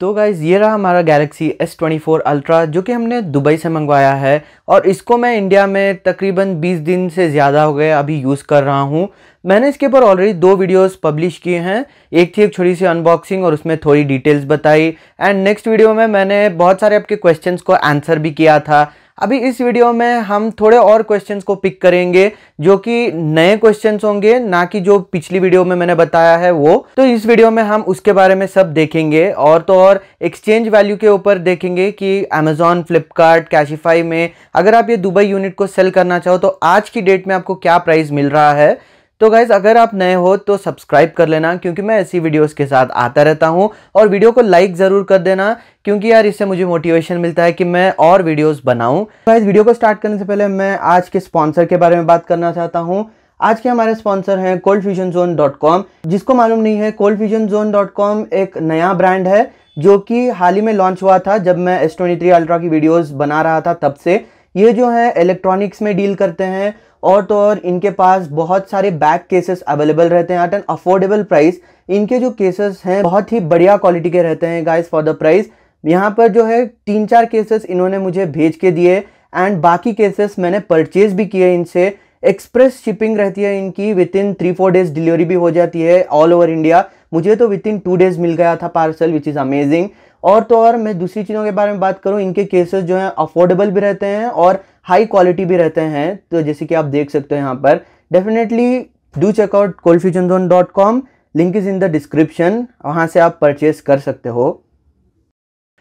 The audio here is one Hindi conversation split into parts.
तो गाइज़ ये रहा हमारा गैलेक्सी S24 अल्ट्रा जो कि हमने दुबई से मंगवाया है और इसको मैं इंडिया में तकरीबन 20 दिन से ज़्यादा हो गए अभी यूज़ कर रहा हूँ मैंने इसके ऊपर ऑलरेडी दो वीडियोस पब्लिश किए हैं एक थी एक छोटी सी अनबॉक्सिंग और उसमें थोड़ी डिटेल्स बताई एंड नेक्स्ट वीडियो में मैंने बहुत सारे आपके क्वेश्चन को आंसर भी किया था अभी इस वीडियो में हम थोड़े और क्वेश्चंस को पिक करेंगे जो कि नए क्वेश्चंस होंगे ना कि जो पिछली वीडियो में मैंने बताया है वो तो इस वीडियो में हम उसके बारे में सब देखेंगे और तो और एक्सचेंज वैल्यू के ऊपर देखेंगे कि अमेजोन फ्लिपकार्ट कैशिफाई में अगर आप ये दुबई यूनिट को सेल करना चाहो तो आज की डेट में आपको क्या प्राइस मिल रहा है तो गाइज अगर आप नए हो तो सब्सक्राइब कर लेना क्योंकि मैं ऐसी वीडियोस के साथ आता रहता हूँ और वीडियो को लाइक ज़रूर कर देना क्योंकि यार इससे मुझे मोटिवेशन मिलता है कि मैं और वीडियोस बनाऊं तो इस वीडियो को स्टार्ट करने से पहले मैं आज के स्पॉन्सर के बारे में बात करना चाहता हूं आज के हमारे स्पॉन्सर हैं cold fusion zone dot com जिसको मालूम नहीं है cold fusion zone dot com एक नया ब्रांड है जो कि हाल ही में लॉन्च हुआ था जब मैं एस ट्वेंटी थ्री अल्ट्रा की वीडियोज़ बना रहा था तब से ये जो है इलेक्ट्रॉनिक्स में डील करते हैं और तो और इनके पास बहुत सारे बैक केसेस अवेलेबल रहते हैं एट एन अफोर्डेबल प्राइस इनके जो केसेस हैं बहुत ही बढ़िया क्वालिटी के रहते हैं गाइस फॉर द प्राइस यहाँ पर जो है तीन चार केसेस इन्होंने मुझे भेज के दिए एंड बाकी केसेस मैंने परचेज भी किए इनसे एक्सप्रेस शिपिंग रहती है इनकी within three four days delivery भी हो जाती है ऑल ओवर इंडिया मुझे तो विद इन टू डेज मिल गया था पार्सल विच इज़ अमेजिंग और तो और मैं दूसरी चीज़ों के बारे में बात करूँ इनके केसेस जो हैं अफोर्डेबल भी रहते हैं और हाई क्वालिटी भी रहते हैं तो जैसे कि आप देख सकते हो यहाँ पर definitely do checkout Colfusion zone dot com link is in the description वहाँ से आप परचेज कर सकते हो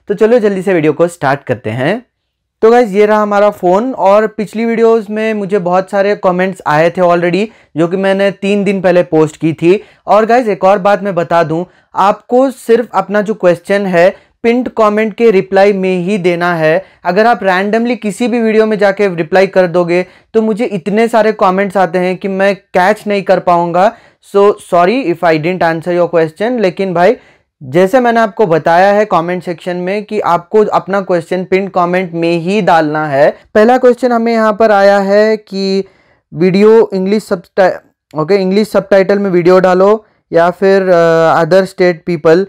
तो चलो जल्दी से वीडियो को स्टार्ट करते हैं तो गाइज़ ये रहा हमारा फ़ोन और पिछली वीडियोस में मुझे बहुत सारे कमेंट्स आए थे ऑलरेडी जो कि मैंने तीन दिन पहले पोस्ट की थी और गाइज़ एक और बात मैं बता दूं आपको सिर्फ अपना जो क्वेश्चन है पिंट कमेंट के रिप्लाई में ही देना है अगर आप रैंडमली किसी भी वीडियो में जाके रिप्लाई कर दोगे तो मुझे इतने सारे कॉमेंट्स आते हैं कि मैं कैच नहीं कर पाऊँगा so sorry if I didn't answer your question लेकिन भाई जैसे मैंने आपको बताया है कमेंट सेक्शन में कि आपको अपना क्वेश्चन पिन कमेंट में ही डालना है पहला क्वेश्चन हमें यहाँ पर आया है कि वीडियो इंग्लिश सब ओके इंग्लिश सब में वीडियो डालो या फिर other state people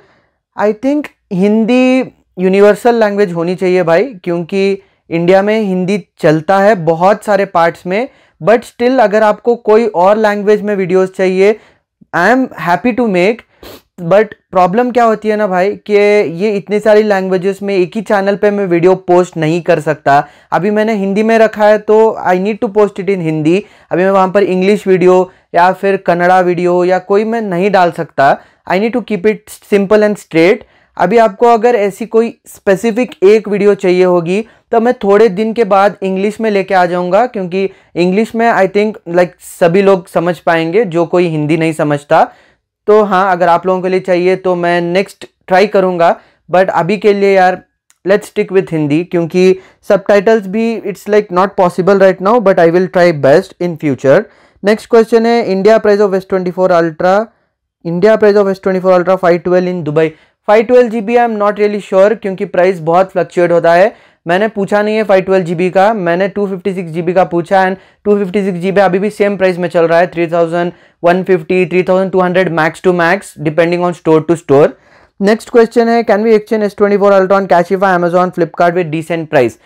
I think Hindi universal language होनी चाहिए भाई क्योंकि इंडिया में हिंदी चलता है बहुत सारे पार्ट्स में बट स्टिल अगर आपको कोई और लैंग्वेज में वीडियोज चाहिए I am happy to make but problem क्या होती है ना भाई कि ये इतनी सारी लैंग्वेजेस में एक ही चैनल पे मैं वीडियो पोस्ट नहीं कर सकता अभी मैंने हिंदी में रखा है तो I need to post it in Hindi अभी मैं वहाँ पर इंग्लिश वीडियो या फिर कन्नड़ा वीडियो या कोई मैं नहीं डाल सकता I need to keep it simple and straight अभी आपको अगर ऐसी कोई स्पेसिफिक एक वीडियो चाहिए होगी तो मैं थोड़े दिन के बाद इंग्लिश में लेके आ जाऊंगा क्योंकि इंग्लिश में आई थिंक लाइक सभी लोग समझ पाएंगे जो कोई हिंदी नहीं समझता तो हाँ अगर आप लोगों के लिए चाहिए तो मैं नेक्स्ट ट्राई करूँगा बट अभी के लिए यार लेट्स स्टिक विथ हिंदी क्योंकि सब भी it's like not possible right now but I will try best in future next question है India price of S twenty four ultra India price of S twenty four ultra five twelve in Dubai five twelve G B I am not really sure क्योंकि प्राइस बहुत फ्लक्चुएट होता है मैंने पूछा नहीं है फाइव ट्वेल्व जी का मैंने टू फिफ्टी सिक्स जी का पूछा and two fifty six G अभी भी सेम प्राइस में चल रहा है three thousand one fifty three thousand two hundred max to max depending on store to store next question है can we exchange S twenty four ultra on Cashify Amazon Flipkart with decent price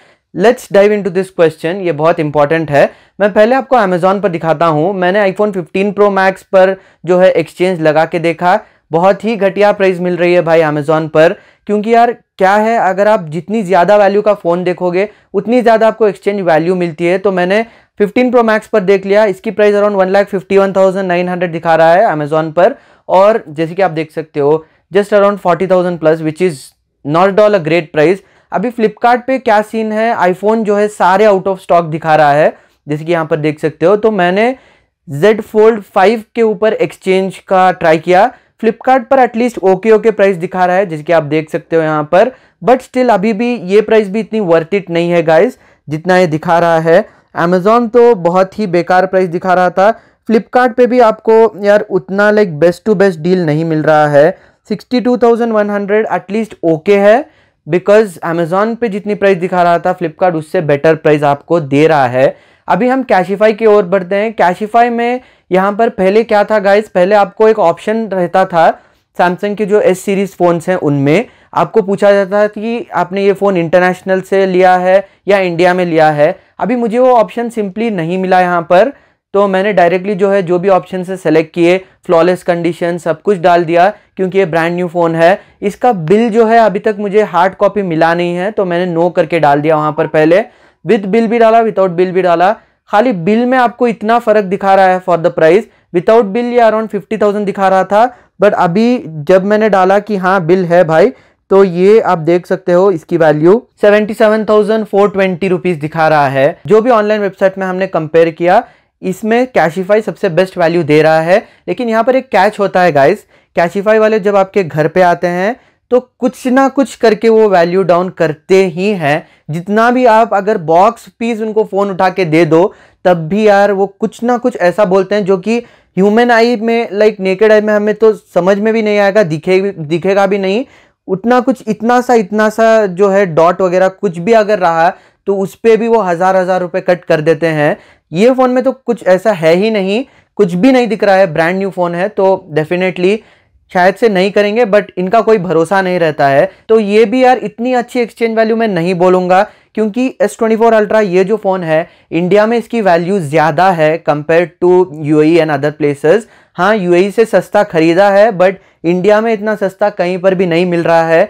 let's dive into this question ये बहुत इंपॉर्टेंट है मैं पहले आपको अमेजोन पर दिखाता हूँ मैंने आईफोन 15 प्रो मैक्स पर जो है एक्सचेंज लगा के देखा बहुत ही घटिया प्राइस मिल रही है भाई अमेजोन पर क्योंकि यार क्या है अगर आप जितनी ज़्यादा वैल्यू का फ़ोन देखोगे उतनी ज़्यादा आपको एक्सचेंज वैल्यू मिलती है तो मैंने 15 प्रो मैक्स पर देख लिया इसकी price around one lakh fifty one thousand nine hundred दिखा रहा है अमेजोन पर और जैसे कि आप देख सकते हो just around forty thousand plus which is not all a great price अभी फ्लिपकार्ट पे क्या सीन है आईफोन जो है सारे आउट ऑफ स्टॉक दिखा रहा है जैसे कि यहाँ पर देख सकते हो तो मैंने जेड फोल्ड फाइव के ऊपर एक्सचेंज का ट्राई किया फ्लिपकार्ट पर एटलीस्ट ओके ओके प्राइस दिखा रहा है जिसके आप देख सकते हो यहाँ पर बट स्टिल अभी भी ये प्राइस भी इतनी वर्थ इट नहीं है गाइज जितना ये दिखा रहा है अमेजोन तो बहुत ही बेकार प्राइस दिखा रहा था फ्लिपकार्ट भी आपको यार उतना like best to best deal नहीं मिल रहा है sixty two thousand one hundred at least okay है बिकॉज अमेजोन पे जितनी प्राइस दिखा रहा था फ्लिपकार्ट उससे बेटर प्राइस आपको दे रहा है अभी हम कैशिफाई की ओर बढ़ते हैं कैशिफाई में यहाँ पर पहले क्या था गाइस पहले आपको एक ऑप्शन रहता था सैमसंग के जो एस सीरीज़ फ़ोन्स हैं उनमें आपको पूछा जाता था कि आपने ये फ़ोन इंटरनेशनल से लिया है या इंडिया में लिया है अभी मुझे वो ऑप्शन सिंपली नहीं मिला यहाँ पर तो मैंने डायरेक्टली जो है जो भी ऑप्शन से सेलेक्ट किए फ्लॉलेस कंडीशन सब कुछ डाल दिया क्योंकि ये ब्रांड न्यू फ़ोन है इसका बिल जो है अभी तक मुझे हार्ड कॉपी मिला नहीं है तो मैंने नो करके डाल दिया वहाँ पर पहले विद बिल भी डाला विदाउट बिल भी डाला खाली बिल में आपको इतना फर्क दिखा रहा है for the price without bill ये अराउंड फिफ्टी थाउजेंड दिखा रहा था बट अभी जब मैंने डाला कि हाँ बिल है भाई तो ये आप देख सकते हो इसकी value seventy seven thousand four twenty rupees दिखा रहा है जो भी ऑनलाइन वेबसाइट में हमने कंपेयर किया इसमें कैशिफाई सबसे बेस्ट वैल्यू दे रहा है लेकिन यहाँ पर एक कैच होता है गाइस कैशिफाई वाले जब आपके घर पे आते हैं तो कुछ ना कुछ करके वो वैल्यू डाउन करते ही हैं जितना भी आप अगर बॉक्स पीस उनको फ़ोन उठा के दे दो तब भी यार वो कुछ ना कुछ ऐसा बोलते हैं जो कि ह्यूमन आई में लाइक नेकेड आई में हमें तो समझ में भी नहीं आएगा दिखे दिखेगा भी नहीं उतना कुछ इतना सा इतना सा जो है डॉट वगैरह कुछ भी अगर रहा तो उस पर भी वो हज़ार हज़ार रुपये कट कर देते हैं ये फ़ोन में तो कुछ ऐसा है ही नहीं कुछ भी नहीं दिख रहा है ब्रांड न्यू फ़ोन है तो डेफिनेटली शायद से नहीं करेंगे बट इनका कोई भरोसा नहीं रहता है तो ये भी यार इतनी अच्छी एक्सचेंज वैल्यू मैं नहीं बोलूँगा क्योंकि एस ट्वेंटी फोर अल्ट्रा ये जो फ़ोन है इंडिया में इसकी वैल्यू ज़्यादा है compare to U and other places हाँ यू e से सस्ता ख़रीदा है बट इंडिया में इतना सस्ता कहीं पर भी नहीं मिल रहा है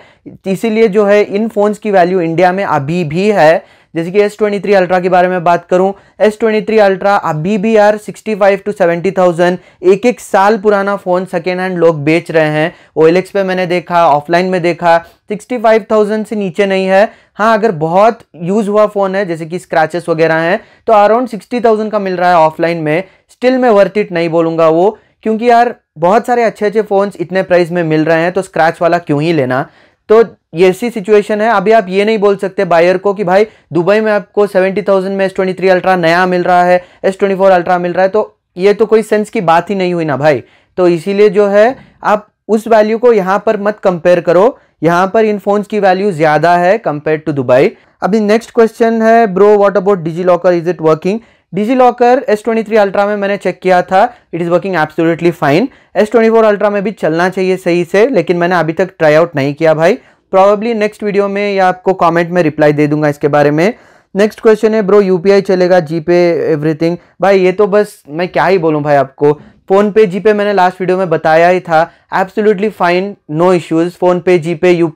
इसीलिए जो है इन फ़ोन्स की वैल्यू इंडिया में अभी भी है जैसे कि एस ट्वेंटी थ्री अल्ट्रा के बारे में बात करूं एस ट्वेंटी थ्री अल्ट्रा अभी भी यार sixty five to seventy thousand एक एक साल पुराना फ़ोन सेकेंड हैंड लोग बेच रहे हैं ओ एल एक्स पे मैंने देखा ऑफलाइन में देखा सिक्सटी फाइव थाउजेंड से नीचे नहीं है हाँ अगर बहुत यूज़ हुआ फ़ोन है जैसे कि स्क्रैचेस वगैरह हैं तो अराउंड सिक्सटी थाउजेंड का मिल रहा है ऑफलाइन में स्टिल मैं वर्थ इट नहीं बोलूंगा वो क्योंकि यार बहुत सारे अच्छे अच्छे फ़ोन्स इतने प्राइस में मिल रहे हैं तो स्क्रैच वाला क्यों ही लेना तो ऐसी सिचुएशन है अभी आप ये नहीं बोल सकते बायर को कि भाई दुबई में आपको सेवेंटी थाउजेंड में एस ट्वेंटी थ्री अल्ट्रा नया मिल रहा है एस ट्वेंटी फोर अल्ट्रा मिल रहा है तो ये तो कोई सेंस की बात ही नहीं हुई ना भाई तो इसीलिए जो है आप उस वैल्यू को यहाँ पर मत कंपेयर करो यहाँ पर इन फोन्स की वैल्यू ज़्यादा है कंपेयर टू दुबई अभी नेक्स्ट क्वेश्चन है bro what about DigiLocker is it working DigiLocker S twenty three ultra में मैंने चेक किया था it is working absolutely fine S twenty four ultra में भी चलना चाहिए सही से लेकिन मैंने अभी तक ट्राई आउट नहीं किया भाई प्रॉबेबली नेक्स्ट वीडियो में या आपको कॉमेंट में रिप्लाई दे दूंगा इसके बारे में नेक्स्ट क्वेश्चन है ब्रो यूपीआई चलेगा जीपे एवरीथिंग भाई ये तो बस मैं क्या ही बोलूँ भाई आपको फ़ोन पे जीपे मैंने लास्ट वीडियो में बताया ही था absolutely fine no issues PhonePe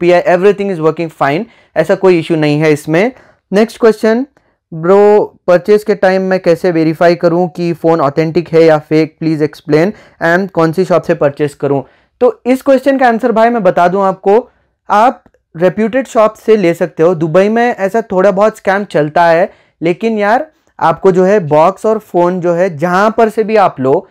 P I everything is working fine ऐसा कोई इशू नहीं है इसमें नेक्स्ट क्वेश्चन ब्रो परचेज के टाइम मैं कैसे वेरीफाई करूं कि फ़ोन ऑथेंटिक है या फेक प्लीज़ एक्सप्लेन एंड कौन सी शॉप से परचेज करूं तो इस क्वेश्चन का आंसर भाई मैं बता दूं आपको आप रेप्यूटेड शॉप से ले सकते हो दुबई में ऐसा थोड़ा बहुत स्कैम चलता है लेकिन यार आपको जो है बॉक्स और फ़ोन जो है जहाँ पर से भी आप लो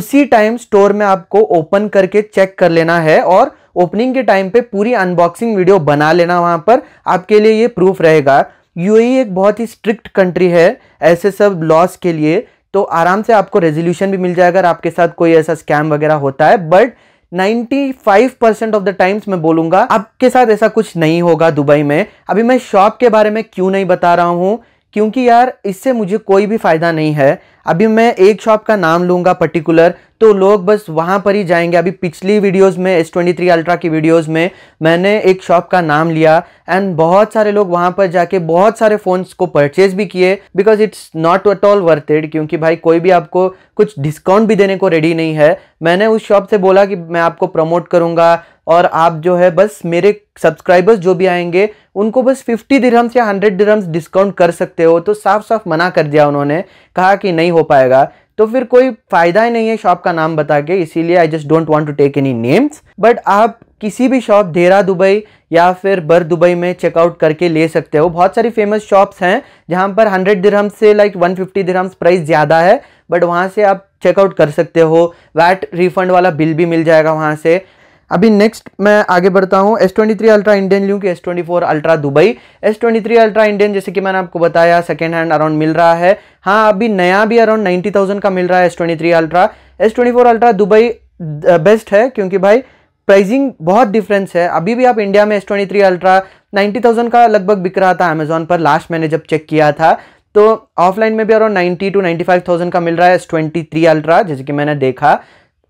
उसी टाइम स्टोर में आपको ओपन करके चेक कर लेना है और ओपनिंग के टाइम पे पूरी अनबॉक्सिंग वीडियो बना लेना वहाँ पर आपके लिए ये प्रूफ रहेगा यूएई एक बहुत ही स्ट्रिक्ट कंट्री है ऐसे सब लॉस के लिए तो आराम से आपको रेजोल्यूशन भी मिल जाएगा अगर आपके साथ कोई ऐसा स्कैम वगैरह होता है but 95 percent of the times मैं बोलूंगा आपके साथ ऐसा कुछ नहीं होगा दुबई में अभी मैं शॉप के बारे में क्यों नहीं बता रहा हूँ क्योंकि यार इससे मुझे कोई भी फ़ायदा नहीं है अभी मैं एक शॉप का नाम लूंगा पर्टिकुलर तो लोग बस वहाँ पर ही जाएंगे अभी पिछली वीडियोस में एस ट्वेंटी थ्री अल्ट्रा की वीडियोस में मैंने एक शॉप का नाम लिया एंड बहुत सारे लोग वहां पर जाके बहुत सारे फ़ोन्स को परचेज भी किए because it's not at all worth क्योंकि भाई कोई भी आपको कुछ डिस्काउंट भी देने को रेडी नहीं है मैंने उस शॉप से बोला कि मैं आपको प्रमोट करूंगा और आप जो है बस मेरे सब्सक्राइबर्स जो भी आएंगे उनको बस 50 दिरहम्स या 100 दिरहम्स डिस्काउंट कर सकते हो तो साफ साफ मना कर दिया उन्होंने कहा कि नहीं हो पाएगा तो फिर कोई फ़ायदा ही नहीं है शॉप का नाम बता के इसीलिए I just don't want to take any names but आप किसी भी शॉप देरा दुबई या फिर बर दुबई में चेकआउट करके ले सकते हो बहुत सारी फेमस शॉप्स हैं जहाँ पर 100 दिरहम से लाइक 150 दिरहम्स प्राइस ज़्यादा है बट वहाँ से आप चेकआउट कर सकते हो वैट रिफंड वाला बिल भी मिल जाएगा वहाँ से अभी नेक्स्ट मैं आगे बढ़ता हूँ S twenty three ultra Indian लूँ कि S twenty four ultra Dubai S twenty three ultra Indian जैसे कि मैंने आपको बताया सेकेंड हैंड अराउंड मिल रहा है हाँ अभी नया भी अराउंड नाइन्टी थाउजेंड का मिल रहा है S twenty three ultra S twenty four ultra Dubai best है क्योंकि भाई प्राइजिंग बहुत डिफरेंस है अभी भी आप इंडिया में S twenty three ultra ninety thousand का लगभग बिक रहा था अमेजोन पर लास्ट मैंने जब चेक किया था तो ऑफलाइन में भी around ninety to five thousand का मिल रहा है एस ट्वेंटी थ्री अल्ट्रा जैसे कि मैंने देखा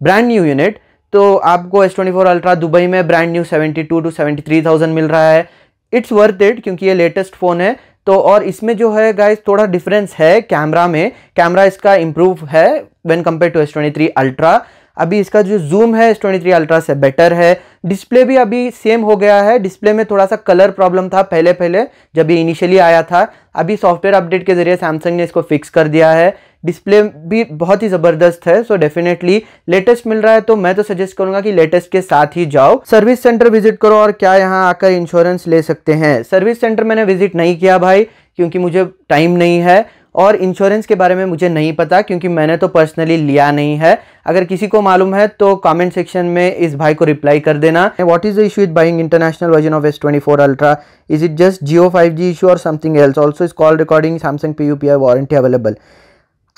ब्रांड न्यू यूनिट तो आपको S twenty four ultra Dubai में brand new seventy two to seventy three thousand मिल रहा है इट्स वर्थ इट क्योंकि ये लेटेस्ट फ़ोन है तो और इसमें जो है गाइज थोड़ा डिफरेंस है कैमरा में कैमरा इसका इम्प्रूव है when compare to S twenty three ultra अभी इसका जो जूम है एस ट्वेंटी थ्री अल्ट्रा से बेटर है डिस्प्ले भी अभी सेम हो गया है डिस्प्ले में थोड़ा सा कलर प्रॉब्लम था पहले पहले जब ये इनिशियली आया था अभी सॉफ्टवेयर अपडेट के जरिए सैमसंग ने इसको फिक्स कर दिया है डिस्प्ले भी बहुत ही ज़बरदस्त है सो डेफिनेटली लेटेस्ट मिल रहा है तो मैं तो सजेस्ट करूंगा कि लेटेस्ट के साथ ही जाओ सर्विस सेंटर विजिट करो और क्या यहाँ आकर इंश्योरेंस ले सकते हैं सर्विस सेंटर मैंने विजिट नहीं किया भाई क्योंकि मुझे टाइम नहीं है और इंश्योरेंस के बारे में मुझे नहीं पता क्योंकि मैंने तो पर्सनली लिया नहीं है अगर किसी को मालूम है तो कमेंट सेक्शन में इस भाई को रिप्लाई कर देना what is the issue with buying international version of S twenty four ultra is it just Jio five G issue और something else also is call recording Samsung P U P I warranty available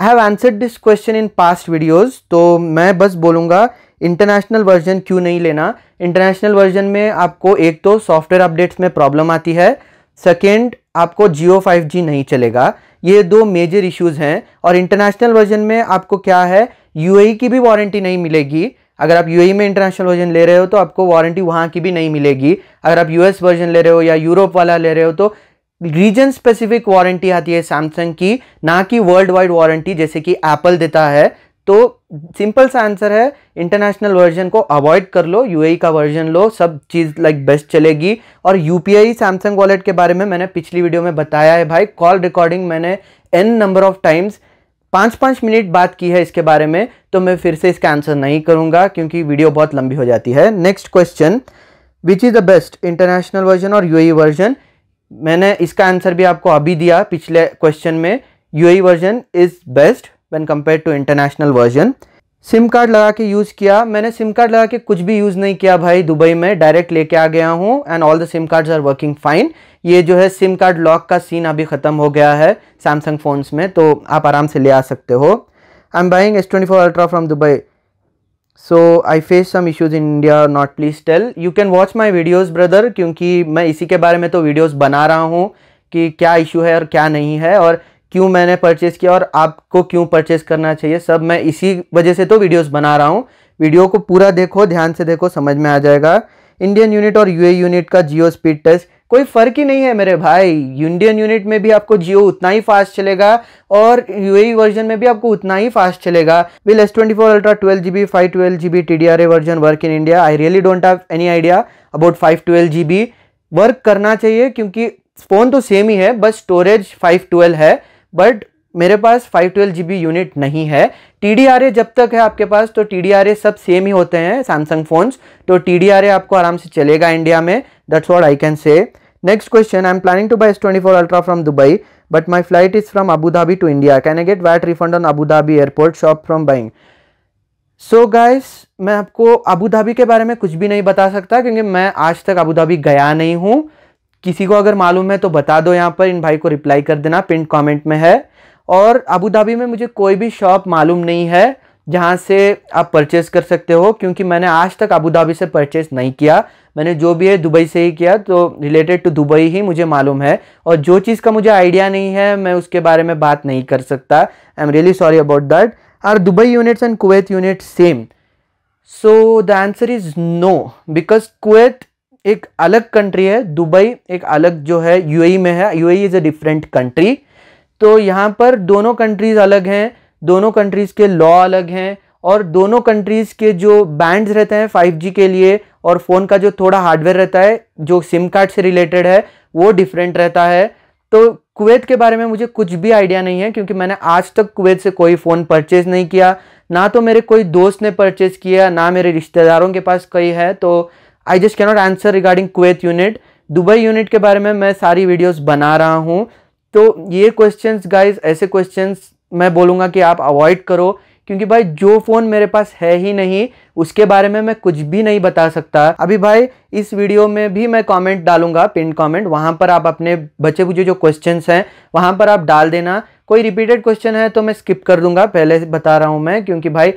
I have answered this question in past videos तो मैं बस बोलूँगा इंटरनेशनल वर्जन क्यों नहीं लेना इंटरनेशनल वर्जन में आपको एक तो सॉफ्टवेयर अपडेट्स में प्रॉब्लम आती है सेकेंड आपको जियो फाइव जी नहीं चलेगा ये दो मेजर इश्यूज़ हैं और इंटरनेशनल वर्जन में आपको क्या है यू e की भी वारंटी नहीं मिलेगी अगर आप यू e में इंटरनेशनल वर्जन ले रहे हो तो आपको वारंटी वहाँ की भी नहीं मिलेगी अगर आप यू वर्जन ले रहे हो या यूरोप वाला ले रहे हो तो रीजन स्पेसिफिक वारंटी आती है सैमसंग की ना कि वर्ल्ड वाइड वारंटी जैसे कि एप्पल देता है तो सिंपल सा आंसर है इंटरनेशनल वर्जन को अवॉइड कर लो यूएई e का वर्जन लो सब चीज़ लाइक बेस्ट चलेगी और यूपीआई सैमसंग वॉलेट के बारे में मैंने पिछली वीडियो में बताया है भाई कॉल रिकॉर्डिंग मैंने एन नंबर ऑफ टाइम्स पाँच पाँच मिनट बात की है इसके बारे में तो मैं फिर से इसका आंसर नहीं करूँगा क्योंकि वीडियो बहुत लंबी हो जाती है next question which is the best international version और यू वर्जन मैंने इसका आंसर भी आपको अभी दिया पिछले क्वेश्चन में EU version is best when compare to international version SIM card लगा के यूज़ किया मैंने सिम कार्ड लगा के कुछ भी यूज़ नहीं किया भाई दुबई में डायरेक्ट लेके आ गया हूँ and all the SIM cards are working fine ये जो है सिम कार्ड लॉक का सीन अभी ख़त्म हो गया है सैमसंग फ़ोन्स में तो आप आराम से ले आ सकते हो I am buying S twenty four ultra from Dubai so I face some issues in India not please tell you can watch my videos brother क्योंकि मैं इसी के बारे में तो वीडियोज़ बना रहा हूँ कि क्या इशू है और क्या नहीं है और क्यों मैंने परचेज़ किया और आपको क्यों परचेज़ करना चाहिए सब मैं इसी वजह से तो वीडियोस बना रहा हूँ वीडियो को पूरा देखो ध्यान से देखो समझ में आ जाएगा इंडियन यूनिट और यूए यूनिट का जियो स्पीड टेस्ट कोई फ़र्क ही नहीं है मेरे भाई इंडियन यूनिट में भी आपको जियो उतना ही फास्ट चलेगा और यूएई वर्जन में भी आपको उतना ही फास्ट चलेगा will S twenty four ultra twelve G B five twelve G B T D R A version work in India I really don't have any idea about five twelve G B work करना चाहिए क्योंकि फ़ोन तो सेम ही है बस स्टोरेज फाइव ट्वेल्व है बट मेरे पास फाइव ट्वेल्व जी यूनिट नहीं है टी डी आर ए जब तक है आपके पास तो टी डी आर ए सब सेम ही होते हैं सैमसंग फ़ोन्स तो टी डी आर ए आपको आराम से चलेगा इंडिया में that's what I can say next question I am planning to buy S twenty four ultra from Dubai but my flight is from Abu Dhabi to India can I get VAT refund on Abu Dhabi airport shop from buying so guys मैं आपको अबू धाबी के बारे में कुछ भी नहीं बता सकता क्योंकि मैं आज तक अबू धाबी गया नहीं हूँ किसी को अगर मालूम है तो बता दो यहाँ पर इन भाई को रिप्लाई कर देना पिंट कमेंट में है और अबू धाबी में मुझे कोई भी शॉप मालूम नहीं है जहाँ से आप परचेस कर सकते हो क्योंकि मैंने आज तक अबू धाबी से परचेज़ नहीं किया मैंने जो भी है दुबई से ही किया तो रिलेटेड टू दुबई ही मुझे मालूम है और जो चीज़ का मुझे आइडिया नहीं है मैं उसके बारे में बात नहीं कर सकता I am really sorry about that are Dubai units and Kuwait unit same so the answer is no because Kuwait एक अलग कंट्री है दुबई एक अलग जो है यूएई e में है UAE is a different country तो यहाँ पर दोनों कंट्रीज़ अलग हैं दोनों कंट्रीज़ के लॉ अलग हैं और दोनों कंट्रीज़ के जो बैंड्स रहते हैं 5G के लिए और फ़ोन का जो थोड़ा हार्डवेयर रहता है जो सिम कार्ड से रिलेटेड है वो डिफरेंट रहता है तो कुवैत के बारे में मुझे कुछ भी आइडिया नहीं है क्योंकि मैंने आज तक कुवैत से कोई फ़ोन परचेज़ नहीं किया ना तो मेरे कोई दोस्त ने परचेज़ किया ना मेरे रिश्तेदारों के पास कोई है तो I just cannot answer regarding Kuwait unit Dubai unit के बारे में मैं सारी वीडियोस बना रहा हूँ तो ये क्वेश्चंस गाइस ऐसे क्वेश्चंस मैं बोलूँगा कि आप अवॉइड करो क्योंकि भाई जो फ़ोन मेरे पास है ही नहीं उसके बारे में मैं कुछ भी नहीं बता सकता अभी भाई इस वीडियो में भी मैं कमेंट डालूंगा पिन कमेंट वहाँ पर आप अपने बचे बुझे जो क्वेश्चंस हैं वहाँ पर आप डाल देना कोई रिपीटेड क्वेश्चन है तो मैं स्किप कर दूंगा पहले बता रहा हूँ मैं क्योंकि भाई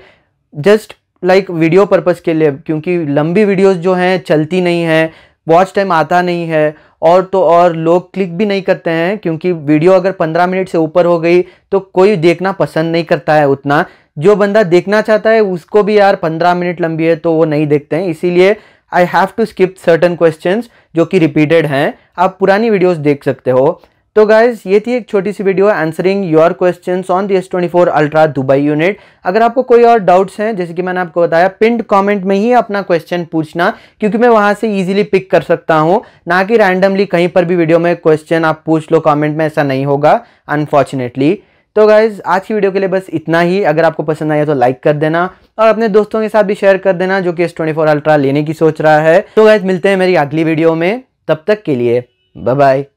जस्ट लाइक वीडियो पर्पज़ के लिए क्योंकि लंबी वीडियोज़ जो हैं चलती नहीं हैं वॉच टाइम आता नहीं है और तो और लोग क्लिक भी नहीं करते हैं क्योंकि वीडियो अगर 15 मिनट से ऊपर हो गई तो कोई देखना पसंद नहीं करता है उतना जो बंदा देखना चाहता है उसको भी यार 15 मिनट लंबी है तो वो नहीं देखते हैं इसीलिए I have to skip certain question जो कि रिपीटेड हैं आप पुरानी वीडियोज़ देख सकते हो तो गाइज ये थी एक छोटी सी video answering your question on the S twenty four ultra Dubai unit अगर आपको कोई और डाउट्स हैं जैसे कि मैंने आपको बताया पिंड कमेंट में ही अपना क्वेश्चन पूछना क्योंकि मैं वहाँ से इजीली पिक कर सकता हूँ ना कि रैंडमली कहीं पर भी वीडियो में क्वेश्चन आप पूछ लो कॉमेंट में ऐसा नहीं होगा अनफॉर्चुनेटली तो गाइज आज की वीडियो के लिए बस इतना ही अगर आपको पसंद आया तो लाइक कर देना और अपने दोस्तों के साथ भी शेयर कर देना जो कि एस ट्वेंटी फोर अल्ट्रा लेने की सोच रहा है तो गाइज मिलते हैं मेरी अगली वीडियो में तब तक के लिए बाय बाय